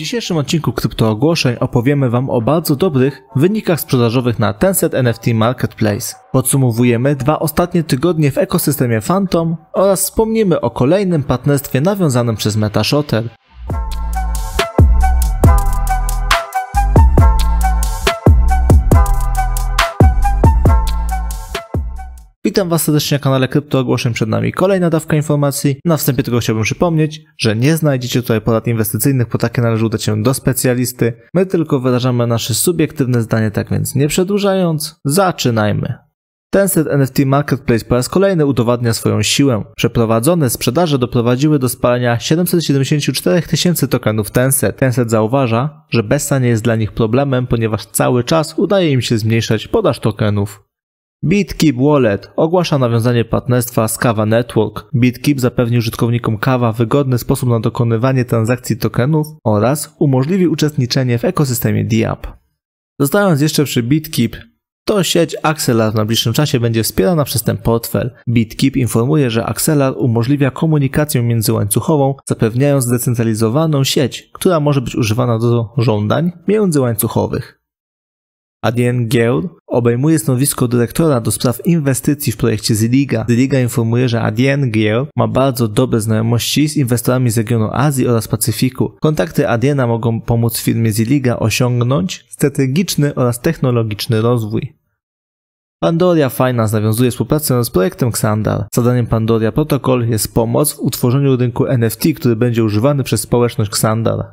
W dzisiejszym odcinku kryptoogłoszeń opowiemy Wam o bardzo dobrych wynikach sprzedażowych na Tencent NFT Marketplace. Podsumowujemy dwa ostatnie tygodnie w ekosystemie Phantom oraz wspomnimy o kolejnym partnerstwie nawiązanym przez MetaShotter, Witam Was serdecznie na kanale Krypto Ogłoszeń. Przed nami kolejna dawka informacji. Na wstępie tego chciałbym przypomnieć, że nie znajdziecie tutaj porad inwestycyjnych, po takie należy udać się do specjalisty. My tylko wyrażamy nasze subiektywne zdanie, tak więc nie przedłużając, zaczynajmy. Tencent NFT Marketplace po raz kolejny udowadnia swoją siłę. Przeprowadzone sprzedaże doprowadziły do spalenia 774 tysięcy tokenów Tencent. Tencent zauważa, że BESA nie jest dla nich problemem, ponieważ cały czas udaje im się zmniejszać podaż tokenów. BitKeep Wallet ogłasza nawiązanie partnerstwa z Kava Network. BitKeep zapewni użytkownikom Kava wygodny sposób na dokonywanie transakcji tokenów oraz umożliwi uczestniczenie w ekosystemie DApp. Zostając jeszcze przy BitKeep, to sieć Axelar w najbliższym czasie będzie wspierana przez ten portfel. BitKeep informuje, że Axelar umożliwia komunikację międzyłańcuchową, zapewniając zdecentralizowaną sieć, która może być używana do żądań międzyłańcuchowych. Adrien Gield obejmuje stanowisko dyrektora do spraw inwestycji w projekcie Ziliga. Ziliga informuje, że Adrien Gield ma bardzo dobre znajomości z inwestorami z regionu Azji oraz Pacyfiku. Kontakty Adriena mogą pomóc firmie Ziliga osiągnąć strategiczny oraz technologiczny rozwój. Pandoria Finance nawiązuje współpracę z projektem Xandar. Zadaniem Pandoria Protocol jest pomoc w utworzeniu rynku NFT, który będzie używany przez społeczność Xandar.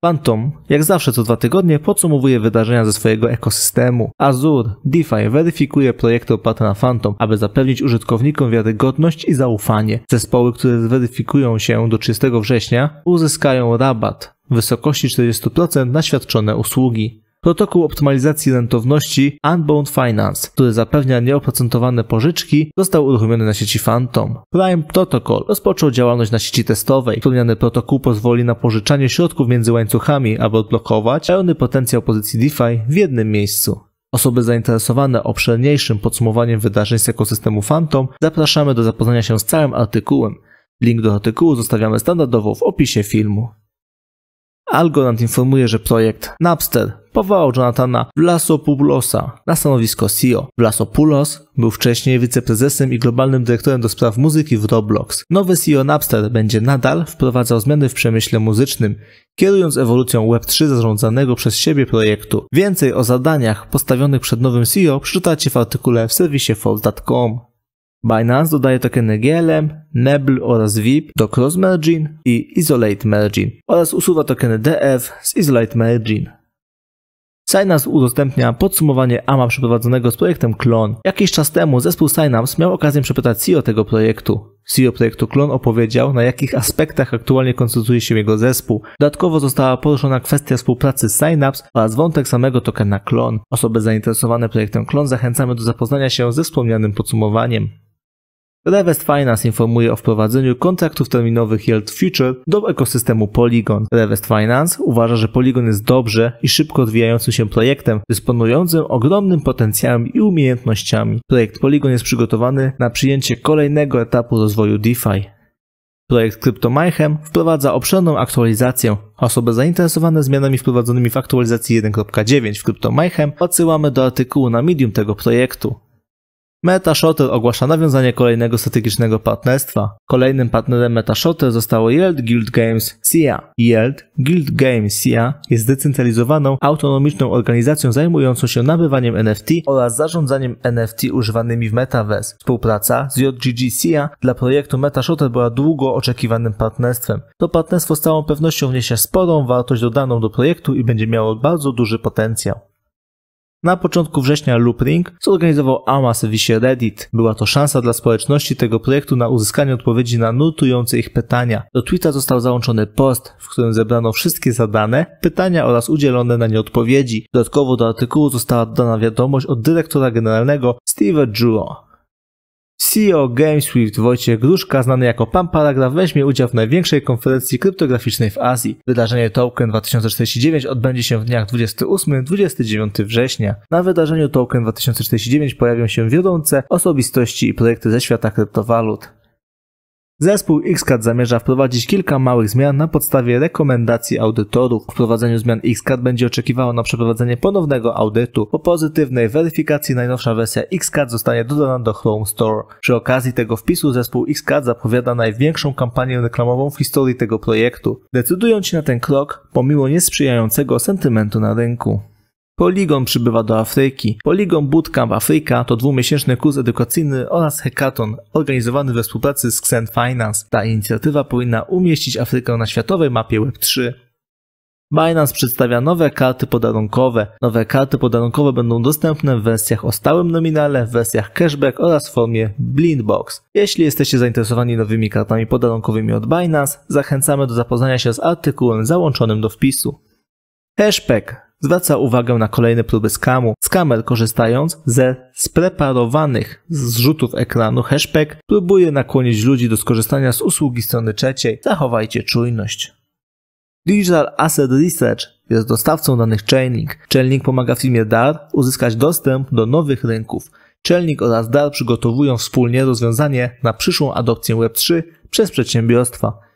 Pan Tom, jak zawsze co dwa tygodnie, podsumowuje wydarzenia ze swojego ekosystemu. Azure DeFi weryfikuje projekty oparte na Phantom, aby zapewnić użytkownikom wiarygodność i zaufanie. Zespoły, które zweryfikują się do 30 września, uzyskają rabat w wysokości 40% na świadczone usługi protokół optymalizacji rentowności Unbound Finance, który zapewnia nieoprocentowane pożyczki, został uruchomiony na sieci Phantom. Prime Protocol rozpoczął działalność na sieci testowej. Wspomniany protokół pozwoli na pożyczanie środków między łańcuchami, aby odblokować pełny potencjał pozycji DeFi w jednym miejscu. Osoby zainteresowane obszerniejszym podsumowaniem wydarzeń z ekosystemu Phantom zapraszamy do zapoznania się z całym artykułem. Link do artykułu zostawiamy standardowo w opisie filmu. Algorand informuje, że projekt Napster powołał Jonathana Vlasopulosa na stanowisko CEO. Vlasopoulos był wcześniej wiceprezesem i globalnym dyrektorem do spraw muzyki w Roblox. Nowy CEO Napster będzie nadal wprowadzał zmiany w przemyśle muzycznym, kierując ewolucją Web3 zarządzanego przez siebie projektu. Więcej o zadaniach postawionych przed nowym CEO przeczytacie w artykule w serwisie Forbes.com. Binance dodaje tokeny GLM, Nebl oraz VIP do Cross Merging i Isolate Merging oraz usuwa tokeny DF z Isolate Merging. Synapse udostępnia podsumowanie AMA przeprowadzonego z projektem Clone. Jakiś czas temu zespół Synapse miał okazję przepytać CEO tego projektu. CEO projektu Clone opowiedział, na jakich aspektach aktualnie koncentruje się jego zespół. Dodatkowo została poruszona kwestia współpracy z Synapse oraz wątek samego tokena Clone. Osoby zainteresowane projektem Clone zachęcamy do zapoznania się ze wspomnianym podsumowaniem. Revest Finance informuje o wprowadzeniu kontraktów terminowych Yield Future do ekosystemu Polygon. Revest Finance uważa, że Polygon jest dobrze i szybko rozwijającym się projektem, dysponującym ogromnym potencjałem i umiejętnościami. Projekt Polygon jest przygotowany na przyjęcie kolejnego etapu rozwoju DeFi. Projekt CryptoMyhem wprowadza obszerną aktualizację. Osoby zainteresowane zmianami wprowadzonymi w aktualizacji 1.9 w CryptoMyhem odsyłamy do artykułu na medium tego projektu. MetaShotter ogłasza nawiązanie kolejnego strategicznego partnerstwa. Kolejnym partnerem MetaShotter zostało Yield Guild Games SIA. Yield Guild Games SIA jest zdecentralizowaną, autonomiczną organizacją zajmującą się nabywaniem NFT oraz zarządzaniem NFT używanymi w Metaverse. Współpraca z JGG SIA dla projektu MetaShotter była długo oczekiwanym partnerstwem. To partnerstwo z całą pewnością wniesie sporą wartość dodaną do projektu i będzie miało bardzo duży potencjał. Na początku września Loopring zorganizował Amasewisie Reddit. Była to szansa dla społeczności tego projektu na uzyskanie odpowiedzi na nurtujące ich pytania. Do tweeta został załączony post, w którym zebrano wszystkie zadane pytania oraz udzielone na nie odpowiedzi. Dodatkowo do artykułu została dodana wiadomość od dyrektora generalnego Steve'a Juro. CEO GameSwift Wojciech Gruszka, znany jako Pan Paragraf, weźmie udział w największej konferencji kryptograficznej w Azji. Wydarzenie Token 2049 odbędzie się w dniach 28-29 września. Na wydarzeniu Token 2049 pojawią się wiodące osobistości i projekty ze świata kryptowalut. Zespół XCAD zamierza wprowadzić kilka małych zmian na podstawie rekomendacji audytorów. Wprowadzeniu zmian XCAD będzie oczekiwało na przeprowadzenie ponownego audytu. Po pozytywnej weryfikacji najnowsza wersja XCAD zostanie dodana do Chrome Store. Przy okazji tego wpisu zespół XCAD zapowiada największą kampanię reklamową w historii tego projektu, decydując się na ten krok pomimo niesprzyjającego sentymentu na rynku. Poligon przybywa do Afryki. Poligon Bootcamp Afryka to dwumiesięczny kurs edukacyjny oraz hekaton organizowany we współpracy z Xen Finance. Ta inicjatywa powinna umieścić Afrykę na światowej mapie Web3. Binance przedstawia nowe karty podarunkowe. Nowe karty podarunkowe będą dostępne w wersjach o stałym nominale, w wersjach cashback oraz w formie blindbox. Jeśli jesteście zainteresowani nowymi kartami podarunkowymi od Binance, zachęcamy do zapoznania się z artykułem załączonym do wpisu. Cashback zwraca uwagę na kolejne próby skamu. Skamer korzystając ze spreparowanych zrzutów ekranu hashback próbuje nakłonić ludzi do skorzystania z usługi strony trzeciej. Zachowajcie czujność. Digital Asset Research jest dostawcą danych Chainlink. Chainlink pomaga firmie DAR uzyskać dostęp do nowych rynków. Czelnik oraz DAR przygotowują wspólnie rozwiązanie na przyszłą adopcję Web3 przez przedsiębiorstwa.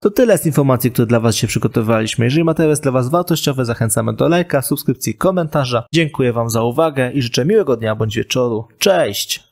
To tyle z informacji, które dla Was się przygotowaliśmy. Jeżeli materiał jest dla Was wartościowy, zachęcamy do lajka, subskrypcji, komentarza. Dziękuję Wam za uwagę i życzę miłego dnia bądź wieczoru. Cześć!